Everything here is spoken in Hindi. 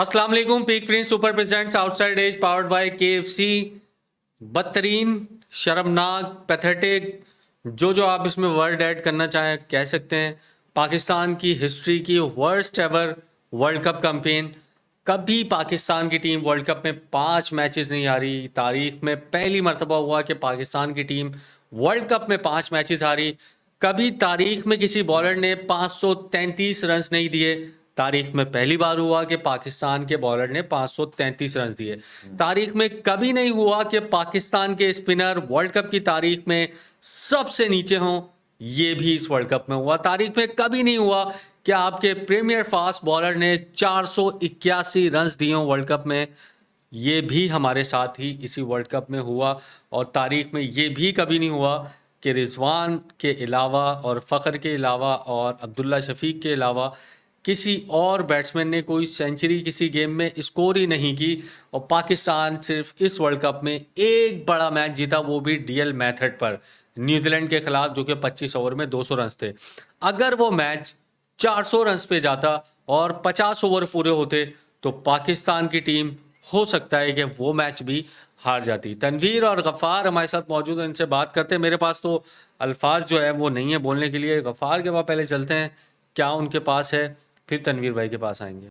अस्सलाम वालेकुम peak friend super presents outside edge powered by KFC बदतरीन शर्मनाक पैथेटिक जो जो आप इसमें वर्ड ऐड करना चाहें कह सकते हैं पाकिस्तान की हिस्ट्री की worst ever World Cup campaign कभी पाकिस्तान की टीम वर्ल्ड कप में पांच मैचेस नहीं आ रही तारीख में पहली मरतबा हुआ कि पाकिस्तान की टीम वर्ल्ड कप में पांच मैचेस हारी कभी तारीख में किसी बॉलर ने 533 रन नहीं दिए तारीख में पहली बार हुआ कि पाकिस्तान के बॉलर ने 533 रन दिए तारीख में कभी नहीं हुआ कि पाकिस्तान के स्पिनर वर्ल्ड कप की तारीख में सबसे नीचे हों ये भी इस वर्ल्ड कप में हुआ तारीख में कभी नहीं हुआ कि आपके प्रीमियर फास्ट बॉलर ने चार रन दिए हों वर्ल्ड कप में ये भी हमारे साथ ही इसी वर्ल्ड कप में हुआ और तारीख में ये भी कभी नहीं हुआ कि रिजवान के अलावा और फ़खर के अलावा और अब्दुल्ला शफीक के अलावा किसी और बैट्समैन ने कोई सेंचुरी किसी गेम में स्कोर ही नहीं की और पाकिस्तान सिर्फ इस वर्ल्ड कप में एक बड़ा मैच जीता वो भी डीएल मैथड पर न्यूजीलैंड के खिलाफ जो कि 25 ओवर में 200 रन थे अगर वो मैच 400 रन पे जाता और 50 ओवर पूरे होते तो पाकिस्तान की टीम हो सकता है कि वो मैच भी हार जाती तनवीर और गफ़ार हमारे साथ मौजूद हैं इनसे बात करते हैं मेरे पास तो अल्फाज जो है वो नहीं है बोलने के लिए गफ़ार के पास पहले चलते हैं क्या उनके पास है फिर तनवीर भाई के पास आएंगे